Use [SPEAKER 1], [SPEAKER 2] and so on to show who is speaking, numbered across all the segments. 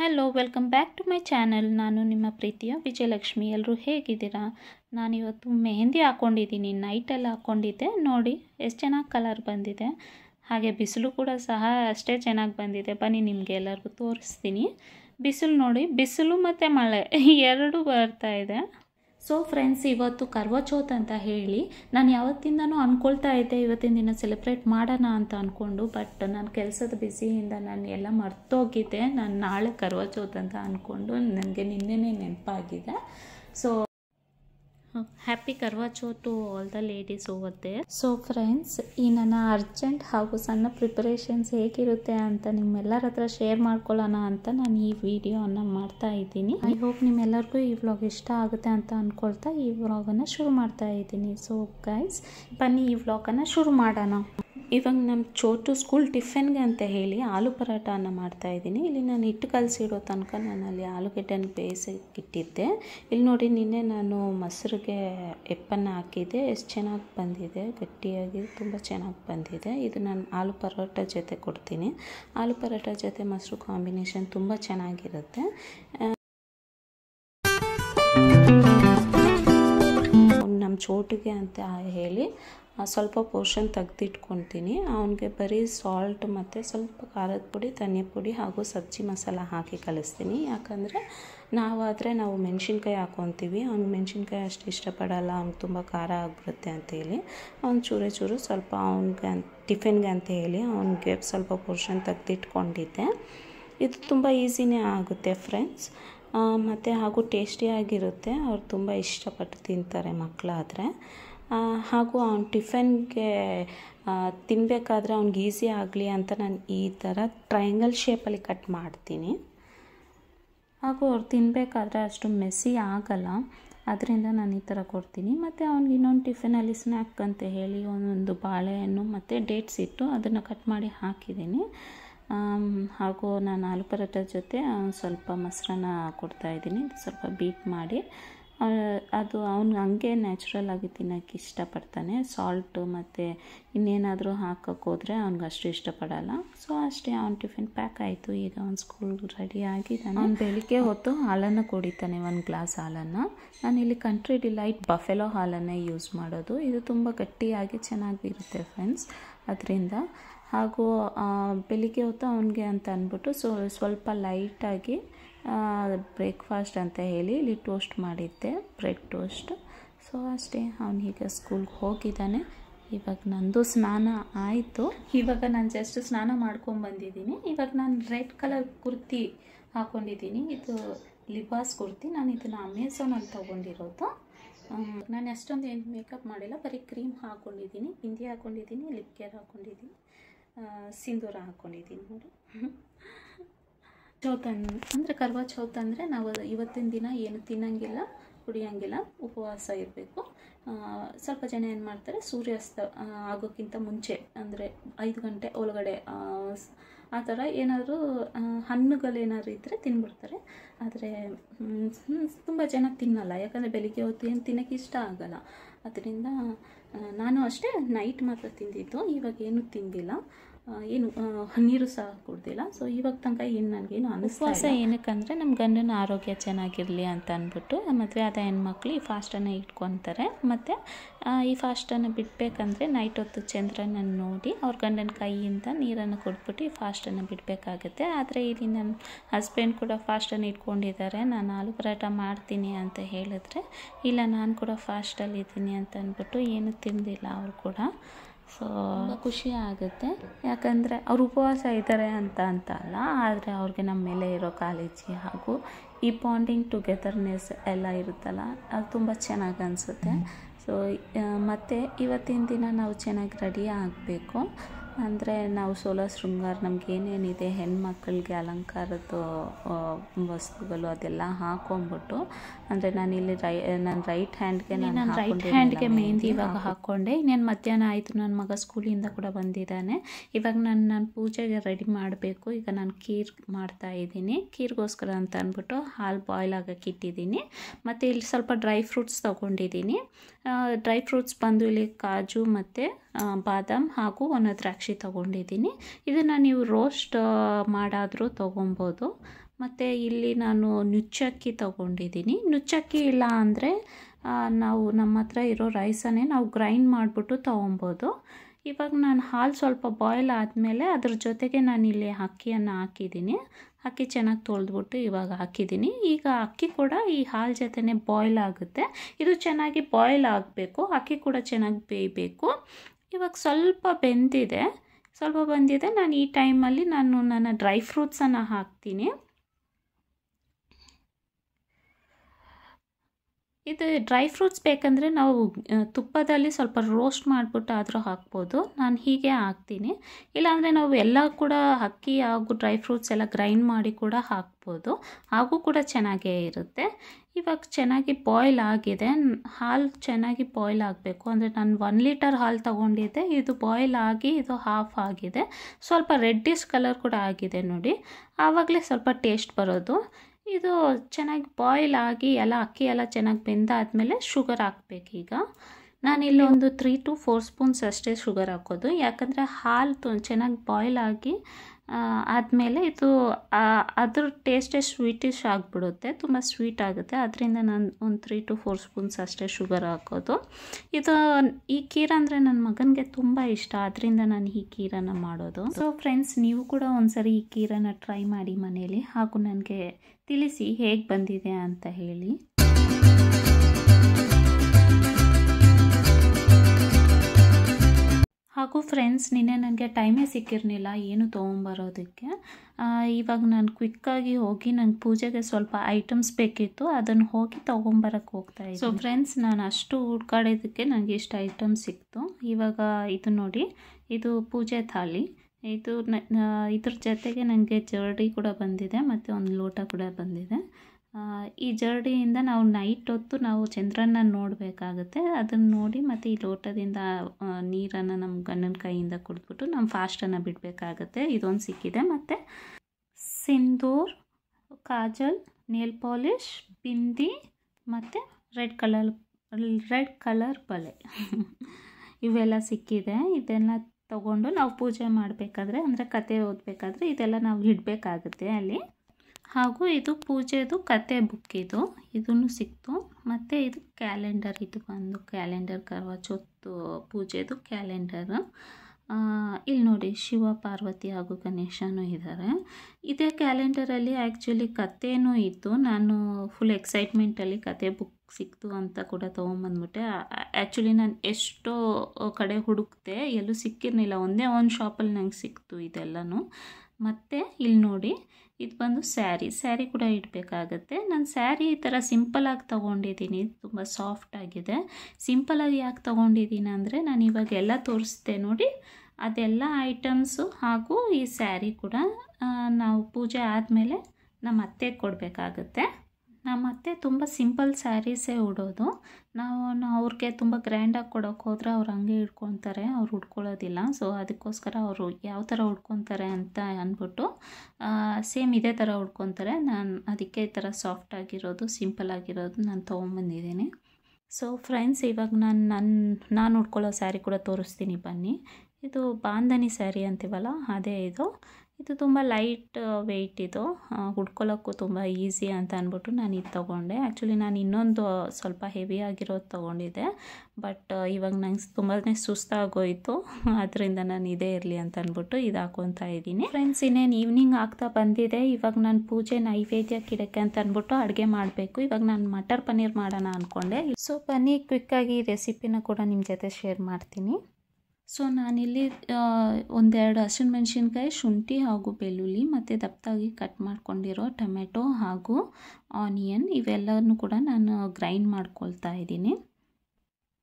[SPEAKER 1] hello welcome back to my channel ನಾನು ನಿಮ್ಮ ಪ್ರೀತಿಯ ವಿಜಯಲಕ್ಷ್ಮಿ ಎಲ್ಲರೂ ಹೇಗಿದ್ದೀರಾ ನಾನಿವತ್ತು ಮೆಹಂದಿ ಹಾಕ್ಕೊಂಡಿದ್ದೀನಿ ನೈಟೆಲ್ಲ ಹಾಕ್ಕೊಂಡಿದ್ದೆ ನೋಡಿ ಎಷ್ಟು ಚೆನ್ನಾಗಿ ಕಲರ್ ಬಂದಿದೆ ಹಾಗೆ ಬಿಸಿಲು ಕೂಡ ಸಹ ಅಷ್ಟೇ ಚೆನ್ನಾಗಿ ಬಂದಿದೆ ಬನ್ನಿ ನಿಮಗೆ ಎಲ್ಲರಿಗೂ ತೋರಿಸ್ತೀನಿ ಬಿಸಿಲು ನೋಡಿ ಬಿಸಿಲು ಮತ್ತು ಮಳೆ ಎರಡೂ ಬರ್ತಾ ಇದೆ ಸೊ ಫ್ರೆಂಡ್ಸ್ ಇವತ್ತು ಕರ್ವಚೌತ್ ಅಂತ ಹೇಳಿ ನಾನು ಯಾವತ್ತಿಂದನೂ ಅಂದ್ಕೊಳ್ತಾ ಇದ್ದೆ ಇವತ್ತಿನ ದಿನ ಸೆಲೆಬ್ರೇಟ್ ಮಾಡೋಣ ಅಂತ ಅಂದ್ಕೊಂಡು ಬಟ್ ನನ್ನ ಕೆಲಸದ ಬ್ಯುಸಿಯಿಂದ ನಾನು ಎಲ್ಲ ಮರ್ತೋಗಿದ್ದೆ ನಾನು ನಾಳೆ ಕರ್ವಚೌತ್ ಅಂತ ಅಂದ್ಕೊಂಡು ನನಗೆ ನಿನ್ನೆನೇ ನೆನಪಾಗಿದೆ so happy Karva Chauth to all the ladies over so friends ಈ ನನ್ನ ಅರ್ಜೆಂಟ್ ಹಾಗೂ ಸಣ್ಣ ಪ್ರಿಪರೇಷನ್ಸ್ ಹೇಗಿರುತ್ತೆ ಅಂತ ನಿಮ್ಮೆಲ್ಲರ ಹತ್ರ ಶೇರ್ ಮಾಡ್ಕೊಳ್ಳೋಣ ಅಂತ ನಾನು ಈ ವಿಡಿಯೋನ ಮಾಡ್ತಾ ಇದ್ದೀನಿ ಐ ಹೋಪ್ ನಿಮ್ಮೆಲ್ಲರಿಗೂ ಈ ವ್ಲಾಗ್ ಇಷ್ಟ ಆಗುತ್ತೆ ಅಂತ ಅಂದ್ಕೊಳ್ತಾ ಈ ವ್ಲಾಗನ್ನು ಶುರು ಮಾಡ್ತಾ ಇದ್ದೀನಿ ಸೊ ಗೈಸ್ ಬನ್ನಿ ಈ ವ್ಲಾಗನ್ನು ಶುರು ಮಾಡೋಣ ಇವಾಗ ನಮ್ಮ ಚೋಟು ಸ್ಕೂಲ್ ಟಿಫನ್ಗೆ ಅಂತ ಹೇಳಿ ಆಲೂ ಮಾಡ್ತಾ ಮಾಡ್ತಾಯಿದ್ದೀನಿ ಇಲ್ಲಿ ನಾನು ಹಿಟ್ಟು ಕಲಸಿಡೋ ತನಕ ನಾನು ಅಲ್ಲಿ ಆಲೂಗಡ್ಡೆನ ಬೇಯಿಸಿಟ್ಟಿದ್ದೆ ಇಲ್ಲಿ ನೋಡಿ ನಿನ್ನೆ ನಾನು ಮೊಸರಿಗೆ ಹೆಪ್ಪನ್ನು ಹಾಕಿದ್ದೆ ಎಷ್ಟು ಚೆನ್ನಾಗಿ ಬಂದಿದೆ ಗಟ್ಟಿಯಾಗಿ ತುಂಬ ಚೆನ್ನಾಗಿ ಬಂದಿದೆ ಇದು ನಾನು ಆಲೂ ಪರೋಟ ಜೊತೆ ಕೊಡ್ತೀನಿ ಆಲೂ ಪರೋಟ ಜೊತೆ ಮೊಸರು ಕಾಂಬಿನೇಷನ್ ತುಂಬ ಚೆನ್ನಾಗಿರುತ್ತೆ ಚೋಟಿಗೆ ಅಂತ ಹೇಳಿ ಸ್ವಲ್ಪ ಪೋರ್ಷನ್ ತೆಗೆದಿಟ್ಕೊತೀನಿ ಅವನಿಗೆ ಬರೀ ಸಾಲ್ಟ್ ಮತ್ತು ಸ್ವಲ್ಪ ಖಾರದ ಪುಡಿ ಧನಿಯಾ ಪುಡಿ ಹಾಗೂ ಸಬ್ಜಿ ಮಸಾಲ ಹಾಕಿ ಕಲಿಸ್ತೀನಿ ಯಾಕಂದರೆ ನಾವಾದರೆ ನಾವು ಮೆಣಸಿನ್ಕಾಯಿ ಹಾಕ್ಕೊತೀವಿ ಅವ್ನಿಗೆ ಮೆಣಸಿನ್ಕಾಯಿ ಅಷ್ಟು ಇಷ್ಟಪಡಲ್ಲ ಅವ್ನಿಗೆ ತುಂಬ ಖಾರ ಆಗಿಬಿಡುತ್ತೆ ಅಂತೇಳಿ ಅವ್ನು ಚೂರೆ ಚೂರು ಸ್ವಲ್ಪ ಅವ್ನಿಗೆ ಟಿಫಿನ್ಗೆ ಅಂತ ಹೇಳಿ ಅವ್ನಿಗೆ ಸ್ವಲ್ಪ ಪೋರ್ಷನ್ ತೆಗೆದಿಟ್ಕೊಂಡಿದ್ದೆ ಇದು ತುಂಬ ಈಸಿನೇ ಆಗುತ್ತೆ ಫ್ರೆಂಡ್ಸ್ ಮತ್ತು ಹಾಗೂ ಟೇಸ್ಟಿಯಾಗಿರುತ್ತೆ ಅವ್ರು ತುಂಬ ಇಷ್ಟಪಟ್ಟು ತಿಂತಾರೆ ಮಕ್ಕಳಾದರೆ ಹಾಗೂ ಅವ್ನು ಟಿಫನ್ಗೆ ತಿನ್ನಬೇಕಾದ್ರೆ ಅವ್ನಿಗೆ ಈಸಿ ಆಗಲಿ ಅಂತ ನಾನು ಈ ಥರ ಟ್ರಯಾಂಗಲ್ ಶೇಪಲ್ಲಿ ಕಟ್ ಮಾಡ್ತೀನಿ ಹಾಗೂ ಅವ್ರು ತಿನ್ನಬೇಕಾದ್ರೆ ಅಷ್ಟು ಮೆಸ್ಸಿ ಆಗಲ್ಲ ಅದರಿಂದ ನಾನು ಈ ಥರ ಕೊಡ್ತೀನಿ ಮತ್ತು ಅವ್ನಿಗೆ ಇನ್ನೊಂದು ಟಿಫಿನಲ್ಲಿ ಸ್ನ್ಯಾಕ್ ಅಂತ ಹೇಳಿ ಒಂದೊಂದು ಬಾಳೆಹಣ್ಣು ಮತ್ತು ಡೇಟ್ಸ್ ಇಟ್ಟು ಅದನ್ನು ಕಟ್ ಮಾಡಿ ಹಾಕಿದ್ದೀನಿ ಹಾಗೂ ನಾನು ಆಲೂ ಪರೋಟ ಜೊತೆ ಸ್ವಲ್ಪ ಮೊಸರನ್ನ ಇದ್ದೀನಿ ಸ್ವಲ್ಪ ಬೀಟ್ ಮಾಡಿ ಅದು ಅವ್ನ್ಗೆ ಹಂಗೆ ನ್ಯಾಚುರಲ್ ಆಗಿ ತಿನ್ನೋಕ್ಕೆ ಇಷ್ಟಪಡ್ತಾನೆ ಸಾಲ್ಟು ಮತ್ತು ಇನ್ನೇನಾದರೂ ಹಾಕೋಕ್ಕೆ ಹೋದರೆ ಅವ್ನಿಗೆ ಅಷ್ಟು ಇಷ್ಟಪಡಲ್ಲ ಸೊ ಅಷ್ಟೇ ಅವ್ನ ಟಿಫಿನ್ ಪ್ಯಾಕ್ ಆಯಿತು ಈಗ ಅವ್ನು ಸ್ಕೂಲ್ ರೆಡಿ ಆಗಿದ್ದಾನೆ ಅವ್ನು ಬೆಳಿಗ್ಗೆ ಹೊತ್ತು ಹಾಲನ್ನು ಕುಡಿತಾನೆ ಒಂದು ಗ್ಲಾಸ್ ಹಾಲನ್ನು ನಾನಿಲ್ಲಿ ಕಂಟ್ರಿ ಡಿಲೈಟ್ ಬಫೆಲೋ ಹಾಲನ್ನೇ ಯೂಸ್ ಮಾಡೋದು ಇದು ತುಂಬ ಗಟ್ಟಿಯಾಗಿ ಚೆನ್ನಾಗಿರುತ್ತೆ ಫ್ರೆಂಡ್ಸ್ ಅದರಿಂದ ಹಾಗೂ ಬೆಳಿಗ್ಗೆ ಹೊತ್ತು ಅವನಿಗೆ ಅಂತ ಅಂದ್ಬಿಟ್ಟು ಸೊ ಸ್ವಲ್ಪ ಲೈಟಾಗಿ ಬ್ರೇಕ್ಫಾಸ್ಟ್ ಅಂತ ಹೇಳಿ ಇಲ್ಲಿ ಟೋಸ್ಟ್ ಮಾಡಿದ್ದೆ ಬ್ರೆಡ್ ಟೋಸ್ಟ್ ಸೊ ಅಷ್ಟೇ ಅವನು ಈಗ ಸ್ಕೂಲ್ಗೆ ಹೋಗಿದ್ದಾನೆ ಇವಾಗ ನಂದು ಸ್ನಾನ ಆಯಿತು ಇವಾಗ ನಾನು ಜಸ್ಟ್ ಸ್ನಾನ ಮಾಡ್ಕೊಂಡು ಬಂದಿದ್ದೀನಿ ಇವಾಗ ನಾನು ರೆಡ್ ಕಲರ್ ಕುರ್ತಿ ಹಾಕ್ಕೊಂಡಿದ್ದೀನಿ ಇದು ಲಿಬಾಸ್ ಕುರ್ತಿ ನಾನು ಇದನ್ನು ಅಮೆಝಾನಲ್ಲಿ ತೊಗೊಂಡಿರೋದು ನಾನು ಅಷ್ಟೊಂದು ಏನು ಮೇಕಪ್ ಮಾಡಿಲ್ಲ ಬರೀ ಕ್ರೀಮ್ ಹಾಕ್ಕೊಂಡಿದ್ದೀನಿ ಹಿಂದಿ ಹಾಕ್ಕೊಂಡಿದ್ದೀನಿ ಲಿಪ್ ಕೇರ್ ಹಾಕ್ಕೊಂಡಿದ್ದೀನಿ ಸಿಂಧೂರ ಹಾಕ್ಕೊಂಡಿದ್ದೀನಿ ನೋಡಿ ಚೌತ ಅಂದರೆ ಕರ್ವಾ ಚೌತ ಅಂದರೆ ನಾವು ಇವತ್ತಿನ ದಿನ ಏನು ತಿನ್ನಂಗಿಲ್ಲ ಕುಡಿಯೋಂಗಿಲ್ಲ ಉಪವಾಸ ಇರಬೇಕು ಸ್ವಲ್ಪ ಜನ ಏನು ಮಾಡ್ತಾರೆ ಸೂರ್ಯಾಸ್ತ ಆಗೋಕ್ಕಿಂತ ಮುಂಚೆ ಅಂದರೆ ಐದು ಗಂಟೆ ಒಳಗಡೆ ಆ ಥರ ಏನಾದರೂ ಹಣ್ಣುಗಳೇನಾದ್ರು ಇದ್ದರೆ ತಿನ್ಬಿಡ್ತಾರೆ ಆದರೆ ತುಂಬ ಜನ ತಿನ್ನಲ್ಲ ಯಾಕಂದರೆ ಬೆಳಿಗ್ಗೆ ಹೊತ್ತು ಏನು ತಿನ್ನೋಕ್ಕೆ ಇಷ್ಟ ಆಗಲ್ಲ ಅದರಿಂದ ನಾನು ಅಷ್ಟೇ ನೈಟ್ ಮಾತ್ರ ತಿಂದಿದ್ದು ಇವಾಗ ಏನು ತಿಂದಿಲ್ಲ ಏನು ನೀರು ಸಹ ಕುಡ್ದಿಲ್ಲ ಸೊ ಇವಾಗ ತನಕ ಏನು ನನಗೇನು ಏನಕ್ಕೆ ಏನಕ್ಕಂದರೆ ನಮ್ಮ ಗಂಡನ ಆರೋಗ್ಯ ಚೆನ್ನಾಗಿರಲಿ ಅಂತ ಅಂದ್ಬಿಟ್ಟು ಮದುವೆ ಆದ ಹೆಣ್ಮಕ್ಳು ಈ ಫಾಸ್ಟನ್ನು ಇಟ್ಕೊತಾರೆ ಮತ್ತು ಈ ಫಾಸ್ಟನ್ನು ಬಿಡಬೇಕಂದ್ರೆ ನೈಟ್ ಹೊತ್ತು ಚಂದ್ರನ ನೋಡಿ ಅವ್ರ ಗಂಡನ ಕೈಯಿಂದ ನೀರನ್ನು ಕೊಟ್ಬಿಟ್ಟು ಈ ಫಾಸ್ಟನ್ನು ಬಿಡಬೇಕಾಗುತ್ತೆ ಆದರೆ ಇಲ್ಲಿ ನನ್ನ ಹಸ್ಬೆಂಡ್ ಕೂಡ ಫಾಸ್ಟನ್ನು ಇಟ್ಕೊಂಡಿದ್ದಾರೆ ನಾನು ನಾಲ್ಕು ಪರಾಟ ಮಾಡ್ತೀನಿ ಅಂತ ಹೇಳಿದ್ರೆ ಇಲ್ಲ ನಾನು ಕೂಡ ಫಾಸ್ಟಲ್ಲಿ ಇದ್ದೀನಿ ಅಂತ ಅಂದ್ಬಿಟ್ಟು ಏನೂ ತಿಂದಿಲ್ಲ ಅವರು ಕೂಡ ಸೊ ಖುಷಿ ಆಗುತ್ತೆ ಯಾಕಂದರೆ ಅವ್ರು ಉಪವಾಸ ಇದ್ದಾರೆ ಅಂತ ಅಂತ ಅಲ್ಲ ಆದರೆ ಅವ್ರಿಗೆ ನಮ್ಮ ಮೇಲೆ ಇರೋ ಕಾಳಜಿ ಹಾಗೂ ಈ ಬಾಂಡಿಂಗ್ ಟುಗೆದರ್ನೆಸ್ ಎಲ್ಲ ಇರುತ್ತಲ್ಲ ಅದು ತುಂಬ ಚೆನ್ನಾಗಿ ಅನಿಸುತ್ತೆ ಸೊ ಮತ್ತು ಇವತ್ತಿನ ದಿನ ನಾವು ಚೆನ್ನಾಗಿ ರೆಡಿ ಆಗಬೇಕು ಅಂದರೆ ನಾವು ಸೋಲ ಶೃಂಗಾರ ನಮಗೇನೇನಿದೆ ಹೆಣ್ಮಕ್ಳಿಗೆ ಅಲಂಕಾರದ ವಸ್ತುಗಳು ಅದೆಲ್ಲ ಹಾಕೊಂಡ್ಬಿಟ್ಟು ಅಂದರೆ ನಾನು ಇಲ್ಲಿ ರೈ ನನ್ನ ರೈಟ್ ಹ್ಯಾಂಡ್ಗೆ ನಾನು ರೈಟ್ ಹ್ಯಾಂಡ್ಗೆ ಮೆಹಂದಿ ಇವಾಗ ಹಾಕ್ಕೊಂಡೆ ಇನ್ನೇನು ಮಧ್ಯಾಹ್ನ ಆಯಿತು ನನ್ನ ಮಗ ಸ್ಕೂಲಿಂದ ಕೂಡ ಬಂದಿದ್ದಾನೆ ಇವಾಗ ನಾನು ನನ್ನ ಪೂಜೆಗೆ ರೆಡಿ ಮಾಡಬೇಕು ಈಗ ನಾನು ಖೀರ್ ಮಾಡ್ತಾ ಇದ್ದೀನಿ ಖೀರ್ಗೋಸ್ಕರ ಅಂತ ಅಂದ್ಬಿಟ್ಟು ಹಾಲು ಬಾಯ್ಲ್ ಆಗಕ್ಕೆ ಇಟ್ಟಿದ್ದೀನಿ ಮತ್ತು ಇಲ್ಲಿ ಸ್ವಲ್ಪ ಡ್ರೈ ಫ್ರೂಟ್ಸ್ ತೊಗೊಂಡಿದ್ದೀನಿ ಡ್ರೈ ಫ್ರೂಟ್ಸ್ ಬಂದು ಇಲ್ಲಿ ಕಾಜು ಮತ್ತು ಬಾದಾಮ್ ಹಾಗೂ ಒಣ ದ್ರಾಕ್ಷಿ ತಗೊಂಡಿದ್ದೀನಿ ಇದನ್ನು ನೀವು ರೋಸ್ಟ್ ಮಾಡಾದರೂ ತೊಗೊಬೋದು ಮತ್ತು ಇಲ್ಲಿ ನಾನು ನುಚ್ಚಕ್ಕಿ ತೊಗೊಂಡಿದ್ದೀನಿ ನುಚ್ಚಕ್ಕಿ ಇಲ್ಲ ಅಂದರೆ ನಾವು ನಮ್ಮ ಹತ್ರ ಇರೋ ರೈಸನ್ನೇ ನಾವು ಗ್ರೈಂಡ್ ಮಾಡಿಬಿಟ್ಟು ತೊಗೊಬೋದು ಇವಾಗ ನಾನು ಹಾಲು ಸ್ವಲ್ಪ ಬಾಯ್ಲ್ ಆದಮೇಲೆ ಅದ್ರ ಜೊತೆಗೆ ನಾನು ಇಲ್ಲಿ ಅಕ್ಕಿಯನ್ನು ಹಾಕಿದ್ದೀನಿ ಅಕ್ಕಿ ಚೆನ್ನಾಗಿ ತೊಳೆದ್ಬಿಟ್ಟು ಇವಾಗ ಹಾಕಿದ್ದೀನಿ ಈಗ ಅಕ್ಕಿ ಕೂಡ ಈ ಹಾಲು ಜೊತೆನೇ ಬಾಯ್ಲ್ ಆಗುತ್ತೆ ಇದು ಚೆನ್ನಾಗಿ ಬಾಯ್ಲ್ ಆಗಬೇಕು ಅಕ್ಕಿ ಕೂಡ ಚೆನ್ನಾಗಿ ಬೇಯಬೇಕು ಇವಾಗ ಸ್ವಲ್ಪ ಬೆಂದಿದೆ ಸ್ವಲ್ಪ ಬಂದಿದೆ ನಾನು ಈ ಟೈಮಲ್ಲಿ ನಾನು ನನ್ನ ಡ್ರೈ ಫ್ರೂಟ್ಸನ್ನು ಹಾಕ್ತೀನಿ ಇದು ಡ್ರೈ ಫ್ರೂಟ್ಸ್ ಬೇಕಂದರೆ ನಾವು ತುಪ್ಪದಲ್ಲಿ ಸ್ವಲ್ಪ ರೋಸ್ಟ್ ಮಾಡಿಬಿಟ್ಟು ಆದರೂ ಹಾಕ್ಬೋದು ನಾನು ಹೀಗೆ ಹಾಕ್ತೀನಿ ಇಲ್ಲಾಂದರೆ ನಾವು ಎಲ್ಲ ಕೂಡ ಅಕ್ಕಿ ಹಾಗೂ ಡ್ರೈ ಫ್ರೂಟ್ಸ್ ಎಲ್ಲ ಗ್ರೈಂಡ್ ಮಾಡಿ ಕೂಡ ಹಾಕ್ಬೋದು ಹಾಗೂ ಕೂಡ ಚೆನ್ನಾಗೇ ಇರುತ್ತೆ ಇವಾಗ ಚೆನ್ನಾಗಿ ಬಾಯ್ಲ್ ಆಗಿದೆ ಹಾಲು ಚೆನ್ನಾಗಿ ಬಾಯ್ಲ್ ಆಗಬೇಕು ಅಂದರೆ ನಾನು ಒನ್ ಲೀಟರ್ ಹಾಲು ತಗೊಂಡಿದ್ದೆ ಇದು ಬಾಯ್ಲ್ ಆಗಿ ಇದು ಹಾಫ್ ಆಗಿದೆ ಸ್ವಲ್ಪ ರೆಡ್ಡಿಶ್ ಕಲರ್ ಕೂಡ ಆಗಿದೆ ನೋಡಿ ಆವಾಗಲೇ ಸ್ವಲ್ಪ ಟೇಸ್ಟ್ ಬರೋದು ಇದು ಚೆನ್ನಾಗಿ ಬಾಯ್ಲ್ ಆಗಿ ಎಲ್ಲ ಅಕ್ಕಿ ಎಲ್ಲ ಚೆನ್ನಾಗಿ ಬೆಂದಾದಮೇಲೆ ಶುಗರ್ ಈಗ ನಾನಿಲ್ಲಿ ಒಂದು ತ್ರೀ ಟು ಫೋರ್ ಸ್ಪೂನ್ಸ್ ಅಷ್ಟೇ ಶುಗರ್ ಹಾಕೋದು ಯಾಕಂದರೆ ಹಾಲು ಚೆನ್ನಾಗಿ ಬಾಯ್ಲ್ ಆಗಿ ಆದಮೇಲೆ ಇದು ಅದ್ರ ಟೇಸ್ಟೇ ಸ್ವೀಟಿಶ್ ಆಗಿಬಿಡುತ್ತೆ ತುಂಬ ಸ್ವೀಟ್ ಆಗುತ್ತೆ ಅದರಿಂದ ನಾನು ಒಂದು ತ್ರೀ ಟು ಫೋರ್ ಸ್ಪೂನ್ಸ್ ಅಷ್ಟೇ ಶುಗರ್ ಹಾಕೋದು ಇದು ಈ ಕೀರ ಅಂದರೆ ನನ್ನ ಮಗನಿಗೆ ತುಂಬ ಇಷ್ಟ ಅದರಿಂದ ನಾನು ಈ ಖೀರನ ಮಾಡೋದು ಸೊ ಫ್ರೆಂಡ್ಸ್ ನೀವು ಕೂಡ ಒಂದ್ಸರಿ ಈ ಖೀರನ ಟ್ರೈ ಮಾಡಿ ಮನೇಲಿ ಹಾಗೂ ನನಗೆ ತಿಳಿಸಿ ಹೇಗೆ ಬಂದಿದೆ ಅಂತ ಹೇಳಿ ಹಾಗೂ ಫ್ರೆಂಡ್ಸ್ ನಿನ್ನೆ ನನಗೆ ಟೈಮೇ ಸಿಕ್ಕಿರಲಿಲ್ಲ ಏನು ತೊಗೊಂಬರೋದಕ್ಕೆ ಇವಾಗ ನಾನು ಕ್ವಿಕ್ಕಾಗಿ ಹೋಗಿ ನಂಗೆ ಪೂಜೆಗೆ ಸ್ವಲ್ಪ ಐಟಮ್ಸ್ ಬೇಕಿತ್ತು ಅದನ್ನು ಹೋಗಿ ತೊಗೊಂಬರಕ್ಕೆ ಹೋಗ್ತಾ ಇದ್ದೆ ಸೊ ಫ್ರೆಂಡ್ಸ್ ನಾನು ಅಷ್ಟು ಹುಡ್ಕಾಡೋದಕ್ಕೆ ನನಗೆ ಇಷ್ಟು ಐಟಮ್ ಸಿಕ್ತು ಇವಾಗ ಇದು ನೋಡಿ ಇದು ಪೂಜೆ ಥಾಲಿ ಇದು ಇದ್ರ ಜೊತೆಗೆ ನನಗೆ ಜರ್ಡಿ ಕೂಡ ಬಂದಿದೆ ಮತ್ತು ಒಂದು ಲೋಟ ಕೂಡ ಬಂದಿದೆ ಈ ಜರಡಿಯಿಂದ ನಾವು ನೈಟ್ ಹೊತ್ತು ನಾವು ಚಂದ್ರನ ನೋಡಬೇಕಾಗುತ್ತೆ ಅದನ್ನು ನೋಡಿ ಮತ್ತು ಈ ಲೋಟದಿಂದ ನೀರನ್ನು ನಮ್ಮ ಗಂಡನ ಕೈಯಿಂದ ಕುಡಿದ್ಬಿಟ್ಟು ನಮ್ಮ ಫಾಸ್ಟನ್ನು ಬಿಡಬೇಕಾಗತ್ತೆ ಇದೊಂದು ಸಿಕ್ಕಿದೆ ಮತ್ತು ಸಿಂಧೂರ್ ಕಾಜಲ್ ನೇಲ್ ಪಾಲಿಷ್ ಬಿಂದಿ ಮತ್ತು ರೆಡ್ ಕಲರ್ ರೆಡ್ ಕಲರ್ ಬಲೆ ಇವೆಲ್ಲ ಸಿಕ್ಕಿದೆ ಇದೆಲ್ಲ ತಗೊಂಡು ನಾವು ಪೂಜೆ ಮಾಡಬೇಕಾದ್ರೆ ಅಂದರೆ ಕತೆ ಓದಬೇಕಾದ್ರೆ ಇದೆಲ್ಲ ನಾವು ಇಡಬೇಕಾಗುತ್ತೆ ಅಲ್ಲಿ ಹಾಗೂ ಇದು ಪೂಜೆದು ಕತೆ ಬುಕ್ ಇದು ಇದನ್ನು ಸಿಕ್ತು ಮತ್ತು ಇದು ಕ್ಯಾಲೆಂಡರ್ ಇದು ಬಂದು ಕ್ಯಾಲೆಂಡರ್ ಕರ್ವಚೌತ್ ಪೂಜೆದು ಕ್ಯಾಲೆಂಡರ್ ಇಲ್ಲಿ ನೋಡಿ ಶಿವ ಪಾರ್ವತಿ ಹಾಗೂ ಗಣೇಶನೂ ಇದ್ದಾರೆ ಇದೇ ಕ್ಯಾಲೆಂಡರಲ್ಲಿ ಆ್ಯಕ್ಚುಲಿ ಕತೆನೂ ಇತ್ತು ನಾನು ಫುಲ್ ಎಕ್ಸೈಟ್ಮೆಂಟಲ್ಲಿ ಕತೆ ಬುಕ್ ಸಿಕ್ತು ಅಂತ ಕೂಡ ತೊಗೊಂಬಂದ್ಬಿಟ್ಟೆ ಆ್ಯಕ್ಚುಲಿ ನಾನು ಎಷ್ಟೋ ಕಡೆ ಹುಡುಕ್ತೆ ಎಲ್ಲೂ ಸಿಕ್ಕಿರಲಿಲ್ಲ ಒಂದೇ ಒಂದು ಶಾಪಲ್ಲಿ ನಂಗೆ ಸಿಕ್ತು ಇದೆಲ್ಲನೂ ಮತ್ತು ಇಲ್ಲಿ ನೋಡಿ ಇದು ಬಂದು ಸ್ಯಾರಿ ಸ್ಯಾರಿ ಕೂಡ ಇಡಬೇಕಾಗತ್ತೆ ನಾನು ಸ್ಯಾರಿ ಈ ಥರ ಸಿಂಪಲಾಗಿ ತೊಗೊಂಡಿದ್ದೀನಿ ತುಂಬ ಸಾಫ್ಟಾಗಿದೆ ಸಿಂಪಲಾಗಿ ಯಾಕೆ ತೊಗೊಂಡಿದ್ದೀನಿ ಅಂದರೆ ನಾನು ಇವಾಗ ಎಲ್ಲ ತೋರಿಸ್ದೆ ನೋಡಿ ಅದೆಲ್ಲ ಐಟಮ್ಸು ಹಾಗೂ ಈ ಸ್ಯಾರಿ ಕೂಡ ನಾವು ಪೂಜೆ ಆದಮೇಲೆ ನಮ್ಮ ಅತ್ತೆಗೆ ಕೊಡಬೇಕಾಗತ್ತೆ ಅತ್ತೆ ತುಂಬ ಸಿಂಪಲ್ ಸ್ಯಾರೀಸೇ ಉಡೋದು ನಾವು ಅವ್ರಿಗೆ ತುಂಬ ಗ್ರ್ಯಾಂಡಾಗಿ ಕೊಡೋಕೆ ಹೋದರೆ ಅವ್ರು ಹಂಗೆ ಇಟ್ಕೊತಾರೆ ಅವ್ರು ಉಟ್ಕೊಳ್ಳೋದಿಲ್ಲ ಸೊ ಅದಕ್ಕೋಸ್ಕರ ಅವರು ಯಾವ ಥರ ಉಡ್ಕೊತಾರೆ ಅಂತ ಅಂದ್ಬಿಟ್ಟು ಸೇಮ್ ಇದೇ ಥರ ಉಡ್ಕೊತಾರೆ ನಾನು ಅದಕ್ಕೆ ಈ ಥರ ಸಾಫ್ಟ್ ಆಗಿರೋದು ಸಿಂಪಲ್ ಆಗಿರೋದು ನಾನು ತೊಗೊಂಬಂದಿದ್ದೀನಿ ಸೊ ಫ್ರೆಂಡ್ಸ್ ಇವಾಗ ನಾನು ನನ್ನ ನಾನು ಉಟ್ಕೊಳ್ಳೋ ಸ್ಯಾರಿ ಕೂಡ ತೋರಿಸ್ತೀನಿ ಬನ್ನಿ ಇದು ಬಾಂಧನಿ ಸ್ಯಾರಿ ಅಂತೀವಲ್ಲ ಅದೇ ಇದು ಇದು ತುಂಬ ಲೈಟ್ ವೆಯ್ಟ್ ಇದು ಹುಡ್ಕೊಳ್ಳೋಕ್ಕೂ ತುಂಬ ಈಸಿ ಅಂತ ಅಂದ್ಬಿಟ್ಟು ನಾನು ಇದು ತೊಗೊಂಡೆ ಆ್ಯಕ್ಚುಲಿ ನಾನು ಇನ್ನೊಂದು ಸ್ವಲ್ಪ ಹೆವಿ ಆಗಿರೋದು ತೊಗೊಂಡಿದ್ದೆ ಬಟ್ ಇವಾಗ ನಂಗೆ ತುಂಬಾ ಸುಸ್ತಾಗೋಯಿತು ಅದರಿಂದ ನಾನು ಇದೇ ಇರಲಿ ಅಂತ ಅಂದ್ಬಿಟ್ಟು ಇದು ಹಾಕೊತಾ ಇದ್ದೀನಿ ಫ್ರೆಂಡ್ಸ್ ಇನ್ನೇನು ಈವ್ನಿಂಗ್ ಆಗ್ತಾ ಬಂದಿದೆ ಇವಾಗ ನಾನು ಪೂಜೆ ನೈವೇದ್ಯಕ್ಕಿಡಕ್ಕೆ ಅಂತ ಅಂದ್ಬಿಟ್ಟು ಅಡುಗೆ ಮಾಡಬೇಕು ಇವಾಗ ನಾನು ಮಟರ್ ಪನ್ನೀರ್ ಮಾಡೋಣ ಅಂದ್ಕೊಂಡೆ ಸೊ ಬನ್ನಿ ಕ್ವಿಕ್ಕಾಗಿ ರೆಸಿಪಿನ ಕೂಡ ನಿಮ್ಮ ಜೊತೆ ಶೇರ್ ಮಾಡ್ತೀನಿ ಸೊ ನಾನಿಲ್ಲಿ ಒಂದೆರಡು ಹಸಿರು ಮೆಣಸಿನ್ಕಾಯಿ ಶುಂಠಿ ಹಾಗೂ ಬೆಳ್ಳುಳ್ಳಿ ಮತ್ತು ದಪ್ಪದಾಗಿ ಕಟ್ ಮಾಡ್ಕೊಂಡಿರೋ ಟೊಮೆಟೊ ಹಾಗೂ ಆನಿಯನ್ ಇವೆಲ್ಲವನ್ನು ಕೂಡ ನಾನು ಗ್ರೈಂಡ್ ಮಾಡ್ಕೊಳ್ತಾ ಇದ್ದೀನಿ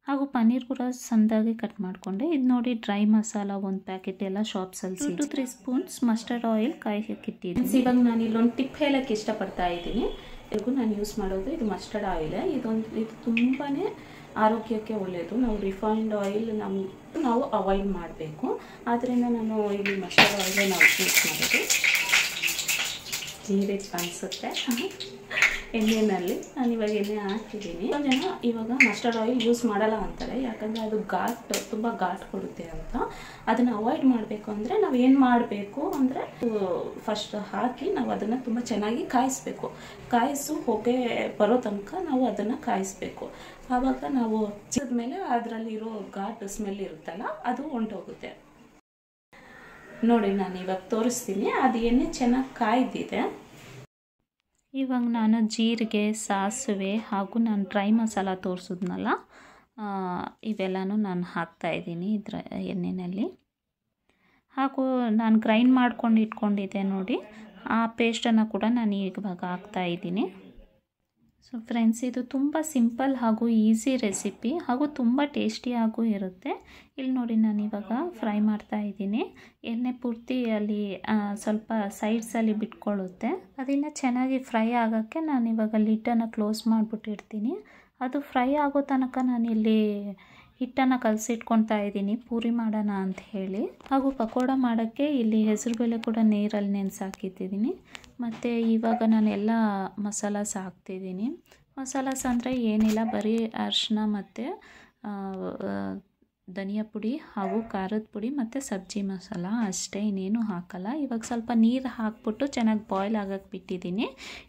[SPEAKER 1] ಹಾಗೂ ಪನ್ನೀರ್ ಕೂಡ ಸಂದಾಗಿ ಕಟ್ ಮಾಡಿಕೊಂಡೆ ಇದು ನೋಡಿ ಡ್ರೈ ಮಸಾಲ ಒಂದು ಪ್ಯಾಕೆಟ್ ಎಲ್ಲ ಶಾಪ್ಸಲ್ಲಿ two to three spoons mustard oil ಕಾಯಿ ಹಾಕಿಟ್ಟಿದ್ದೀನಿ ಇವಾಗ ನಾನು ಇಲ್ಲೊಂದು ಟಿಪ್ ಹೇಳೋಕ್ಕೆ ಇಷ್ಟಪಡ್ತಾ ಇದ್ದೀನಿ ಇದಕ್ಕೂ ನಾನು ಯೂಸ್ ಮಾಡೋದು ಇದು ಮಸ್ಟರ್ಡ್ ಆಯಿಲ್ ಇದೊಂದು ಇದು ತುಂಬಾ ಆರೋಗ್ಯಕ್ಕೆ ಒಳ್ಳೆಯದು ನಾವು ರಿಫೈನ್ಡ್ ಆಯಿಲ್ ನಮ್ಮ ನಾವು ಅವಾಯ್ಡ್ ಮಾಡಬೇಕು ಆದ್ದರಿಂದ ನಾನು ಇಲ್ಲಿ ಮಸಾಲ ಆಯಿಲ್ ನಾವು ಯೂಸ್ ಮಾಡೋದು ನೀರಿಗೆ ಅನಿಸುತ್ತೆ ಎಣ್ಣೆಯಲ್ಲಿ ನಾನು ಇವಾಗ ಎಣ್ಣೆ ಹಾಕಿದ್ದೀನಿ ಜನ ಇವಾಗ ಮಸ್ಟರ್ಡ್ ಆಯಿಲ್ ಯೂಸ್ ಮಾಡಲ್ಲ ಅಂತಾರೆ ಯಾಕಂದರೆ ಅದು ಘಾಟ್ ತುಂಬ ಘಾಟ್ ಕೊಡುತ್ತೆ ಅಂತ ಅದನ್ನು ಅವಾಯ್ಡ್ ಮಾಡಬೇಕು ಅಂದರೆ ನಾವು ಏನು ಮಾಡಬೇಕು ಅಂದರೆ ಫಸ್ಟ್ ಹಾಕಿ ನಾವು ಅದನ್ನು ತುಂಬ ಚೆನ್ನಾಗಿ ಕಾಯಿಸ್ಬೇಕು ಕಾಯಿಸು ಹೊಗೆ ಬರೋ ತನಕ ನಾವು ಅದನ್ನು ಕಾಯಿಸ್ಬೇಕು ಆವಾಗ ನಾವು ಚಿಕ್ಕದ ಮೇಲೆ ಅದರಲ್ಲಿರೋ ಘಾಟ್ ಸ್ಮೆಲ್ ಇರುತ್ತಲ್ಲ ಅದು ಹೊಂಟೋಗುತ್ತೆ ನೋಡಿ ನಾನು ಇವಾಗ ತೋರಿಸ್ತೀನಿ ಅದು ಎಣ್ಣೆ ಚೆನ್ನಾಗಿ ಕಾಯ್ದಿದೆ ಇವಾಗ ನಾನು ಜೀರಿಗೆ ಸಾಸಿವೆ ಹಾಗೂ ನಾನು ಡ್ರೈ ಮಸಾಲ ತೋರಿಸಿದ್ನಲ್ಲ ಇವೆಲ್ಲನೂ ನಾನು ಹಾಕ್ತಾಯಿದ್ದೀನಿ ಇದರ ಎಣ್ಣೆಯಲ್ಲಿ ಹಾಗೂ ನಾನು ಗ್ರೈಂಡ್ ಮಾಡ್ಕೊಂಡು ಇಟ್ಕೊಂಡಿದ್ದೆ ನೋಡಿ ಆ ಪೇಸ್ಟನ್ನು ಕೂಡ ನಾನು ಇವಾಗ ಹಾಕ್ತಾಯಿದ್ದೀನಿ ಸೊ ಫ್ರೆಂಡ್ಸ್ ಇದು ತುಂಬ ಸಿಂಪಲ್ ಹಾಗೂ ಈಸಿ ರೆಸಿಪಿ ಹಾಗೂ ತುಂಬ ಟೇಸ್ಟಿಯಾಗೂ ಇರುತ್ತೆ ಇಲ್ಲಿ ನೋಡಿ ನಾನು ಇವಾಗ ಫ್ರೈ ಮಾಡ್ತಾ ಇದ್ದೀನಿ ಎಣ್ಣೆ ಪೂರ್ತಿ ಅಲ್ಲಿ ಸ್ವಲ್ಪ ಸೈಡ್ಸಲ್ಲಿ ಬಿಟ್ಕೊಳ್ಳುತ್ತೆ ಅದನ್ನು ಚೆನ್ನಾಗಿ ಫ್ರೈ ಆಗೋಕ್ಕೆ ನಾನು ಇವಾಗ ಲಿಡ್ಡನ್ನು ಕ್ಲೋಸ್ ಮಾಡಿಬಿಟ್ಟಿರ್ತೀನಿ ಅದು ಫ್ರೈ ಆಗೋ ತನಕ ನಾನಿಲ್ಲಿ ಹಿಟ್ಟನ್ನು ಕಲಸಿಟ್ಕೊಳ್ತಾ ಇದ್ದೀನಿ ಪೂರಿ ಮಾಡೋಣ ಅಂತ ಹೇಳಿ ಹಾಗೂ ಪಕೋಡ ಮಾಡೋಕ್ಕೆ ಇಲ್ಲಿ ಹೆಸರುಬೇಳೆ ಕೂಡ ನೀರಲ್ಲಿ ನೆನೆಸಾಕಿದ್ದೀನಿ ಮತ್ತು ಇವಾಗ ನಾನೆಲ್ಲ ಮಸಾಲಸ್ ಹಾಕ್ತಿದ್ದೀನಿ ಮಸಾಲಾಸ್ ಅಂದರೆ ಏನಿಲ್ಲ ಬರೀ ಅರಿಶಿನ ಮತ್ತು ಧನಿಯಾ ಪುಡಿ ಹಾಗೂ ಖಾರದ ಪುಡಿ ಮತ್ತು ಸಬ್ಜಿ ಮಸಾಲ ಅಷ್ಟೇ ಇನ್ನೇನು ಹಾಕಲ್ಲ ಇವಾಗ ಸ್ವಲ್ಪ ನೀರು ಹಾಕ್ಬಿಟ್ಟು ಚೆನ್ನಾಗಿ ಬಾಯ್ಲ್ ಆಗಕ್ಕೆ ಬಿಟ್ಟಿದ್ದೀನಿ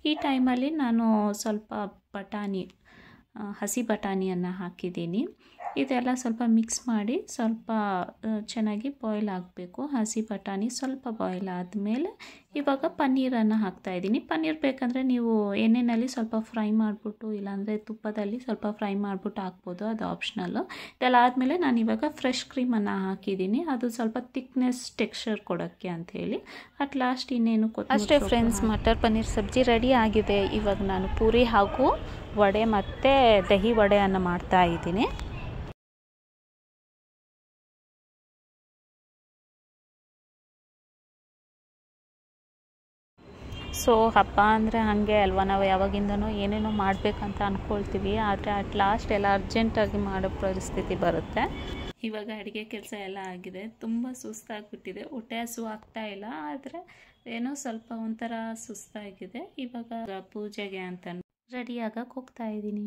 [SPEAKER 1] ಈ ಟೈಮಲ್ಲಿ ನಾನು ಸ್ವಲ್ಪ ಬಟಾಣಿ ಹಸಿ ಬಟಾಣಿಯನ್ನು ಹಾಕಿದ್ದೀನಿ ಇದೆಲ್ಲ ಸ್ವಲ್ಪ ಮಿಕ್ಸ್ ಮಾಡಿ ಸ್ವಲ್ಪ ಚೆನ್ನಾಗಿ ಬಾಯ್ಲ್ ಆಗಬೇಕು ಹಸಿ ಬಟಾಣಿ ಸ್ವಲ್ಪ ಬಾಯ್ಲ್ ಆದಮೇಲೆ ಇವಾಗ ಪನ್ನೀರನ್ನು ಹಾಕ್ತಾಯಿದ್ದೀನಿ ಪನ್ನೀರ್ ಬೇಕಂದರೆ ನೀವು ಎಣ್ಣೆಯಲ್ಲಿ ಸ್ವಲ್ಪ ಫ್ರೈ ಮಾಡಿಬಿಟ್ಟು ಇಲ್ಲಾಂದರೆ ತುಪ್ಪದಲ್ಲಿ ಸ್ವಲ್ಪ ಫ್ರೈ ಮಾಡಿಬಿಟ್ಟು ಹಾಕ್ಬೋದು ಅದು ಆಪ್ಷನಲ್ಲು ಇದೆಲ್ಲ ಆದಮೇಲೆ ನಾನು ಇವಾಗ ಫ್ರೆಶ್ ಕ್ರೀಮನ್ನು ಹಾಕಿದ್ದೀನಿ ಅದು ಸ್ವಲ್ಪ ತಿಕ್ನೆಸ್ ಟೆಕ್ಸ್ಚರ್ ಕೊಡೋಕ್ಕೆ ಅಂಥೇಳಿ ಅಟ್ ಲಾಸ್ಟ್ ಇನ್ನೇನು ಅಷ್ಟೇ ಫ್ರೆಂಡ್ಸ್ ಮಟರ್ ಪನ್ನೀರ್ ಸಬ್ಜಿ ರೆಡಿ ಆಗಿದೆ ಇವಾಗ ನಾನು ಪೂರಿ ಹಾಕು ವಡೆ ಮತ್ತು ದಹಿ ವಡೆಯನ್ನು ಇದ್ದೀನಿ ಸೊ ಹಬ್ಬ ಅಂದರೆ ಹಾಗೆ ಅಲ್ವಾ ನಾವು ಯಾವಾಗಿಂದನೂ ಏನೇನೋ ಮಾಡಬೇಕಂತ ಅಂದ್ಕೊಳ್ತೀವಿ ಆದರೆ ಅಟ್ ಲಾಸ್ಟ್ ಎಲ್ಲ ಅರ್ಜೆಂಟಾಗಿ ಮಾಡೋ ಪರಿಸ್ಥಿತಿ ಬರುತ್ತೆ ಇವಾಗ ಅಡುಗೆ ಕೆಲಸ ಎಲ್ಲ ಆಗಿದೆ ತುಂಬ ಸುಸ್ತಾಗಿಬಿಟ್ಟಿದೆ ಊಟ ಹಸು ಆಗ್ತಾ ಇಲ್ಲ ಆದರೆ ಏನೋ ಸ್ವಲ್ಪ ಒಂಥರ ಸುಸ್ತಾಗಿದೆ ಇವಾಗ ಪೂಜೆಗೆ ಅಂತ ರೆಡಿಯಾಗಕ್ಕೆ ಹೋಗ್ತಾ ಇದ್ದೀನಿ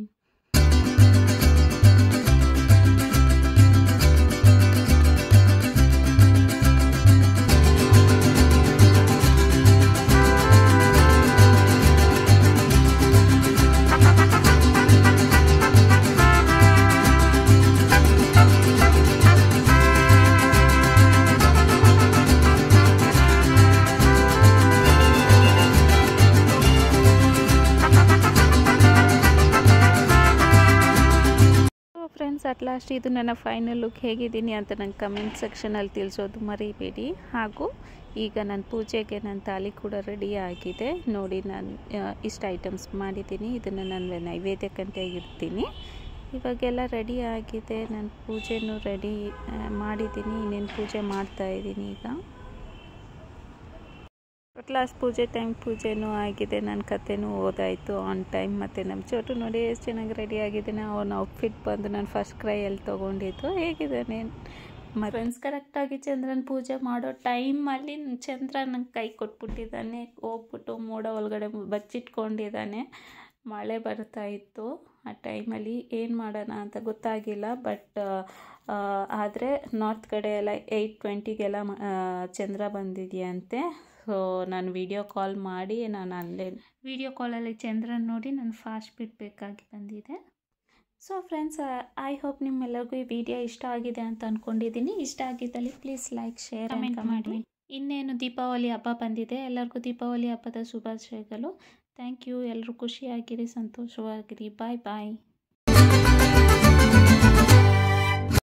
[SPEAKER 1] ಫ್ರೆಂಡ್ಸ್ ಅಟ್ ಲಾಸ್ಟ್ ಇದು ನನ್ನ ಫೈನಲ್ ಲುಕ್ ಹೇಗಿದ್ದೀನಿ ಅಂತ ನನ್ನ ಕಮೆಂಟ್ ಸೆಕ್ಷನಲ್ಲಿ ತಿಳಿಸೋದು ಮರಿಬೇಡಿ ಹಾಗೂ ಈಗ ನನ್ನ ಪೂಜೆಗೆ ನನ್ನ ತಾಲಿ ಕೂಡ ರೆಡಿ ಆಗಿದೆ ನೋಡಿ ನಾನು ಇಷ್ಟು ಐಟಮ್ಸ್ ಮಾಡಿದ್ದೀನಿ ಇದನ್ನು ನಾನು ಕಂತೆ ಇಡ್ತೀನಿ ಇವಾಗೆಲ್ಲ ರೆಡಿ ಆಗಿದೆ ನಾನು ಪೂಜೆನೂ ರೆಡಿ ಮಾಡಿದ್ದೀನಿ ಇನ್ನೇನು ಪೂಜೆ ಮಾಡ್ತಾಯಿದ್ದೀನಿ ಈಗ ಲಾಸ್ಟ್ ಪೂಜೆ ಟೈಮ್ ಪೂಜೆನೂ ಆಗಿದೆ ನನ್ನ ಕತೆನೂ ಓದಾಯಿತು ಆನ್ ಟೈಮ್ ಮತ್ತು ನಮ್ಮ ಚೋಟು ನೋಡಿ ಎಷ್ಟು ಚೆನ್ನಾಗಿ ರೆಡಿ ಆಗಿದ್ದೀನಿ ಅವನ ಔಟ್ಫಿಟ್ ಬಂದು ನಾನು ಫಸ್ಟ್ ಕ್ರೈಯಲ್ಲಿ ತೊಗೊಂಡಿದ್ದು ಹೇಗಿದ್ದಾನೆ ಫ್ರೆಂಡ್ಸ್ ಕರೆಕ್ಟಾಗಿ ಚಂದ್ರನ ಪೂಜೆ ಮಾಡೋ ಟೈಮಲ್ಲಿ ಚಂದ್ರ ನನಗೆ ಕೈ ಕೊಟ್ಬಿಟ್ಟಿದ್ದಾನೆ ಹೋಗ್ಬಿಟ್ಟು ಮೋಡ ಒಳಗಡೆ ಬಚ್ಚಿಟ್ಕೊಂಡಿದ್ದಾನೆ ಮಳೆ ಬರ್ತಾ ಇತ್ತು ಆ ಟೈಮಲ್ಲಿ ಏನು ಮಾಡೋಣ ಅಂತ ಗೊತ್ತಾಗಿಲ್ಲ ಬಟ್ ಆದರೆ ನಾರ್ತ್ ಕಡೆ ಎಲ್ಲ ಏಯ್ಟ್ ಟ್ವೆಂಟಿಗೆಲ್ಲ ಚಂದ್ರ ಬಂದಿದೆಯಂತೆ ಸೊ ನಾನು ವಿಡಿಯೋ ಕಾಲ್ ಮಾಡಿ ನಾನು ಅಲ್ಲೇ ವಿಡಿಯೋ ಕಾಲಲ್ಲಿ ಚಂದ್ರ ನೋಡಿ ನಾನು ಫಾಸ್ಟ್ ಬಿಡಬೇಕಾಗಿ ಬಂದಿದೆ ಸೊ ಫ್ರೆಂಡ್ಸ್ ಐ ಹೋಪ್ ನಿಮ್ಮೆಲ್ಲರಿಗೂ ಈ ವಿಡಿಯೋ ಇಷ್ಟ ಆಗಿದೆ ಅಂತ ಅಂದ್ಕೊಂಡಿದ್ದೀನಿ ಇಷ್ಟ ಆಗಿದ್ದಲ್ಲಿ ಪ್ಲೀಸ್ ಲೈಕ್ ಶೇರ್ ಕಮೆಂಟ್ ಮಾಡಿ ಇನ್ನೇನು ದೀಪಾವಳಿ ಹಬ್ಬ ಬಂದಿದೆ ಎಲ್ಲರಿಗೂ ದೀಪಾವಳಿ ಹಬ್ಬದ ಶುಭಾಶಯಗಳು ಥ್ಯಾಂಕ್ ಯು ಎಲ್ಲರೂ ಖುಷಿಯಾಗಿರಿ ಸಂತೋಷವಾಗಿರಿ ಬಾಯ್ ಬಾಯ್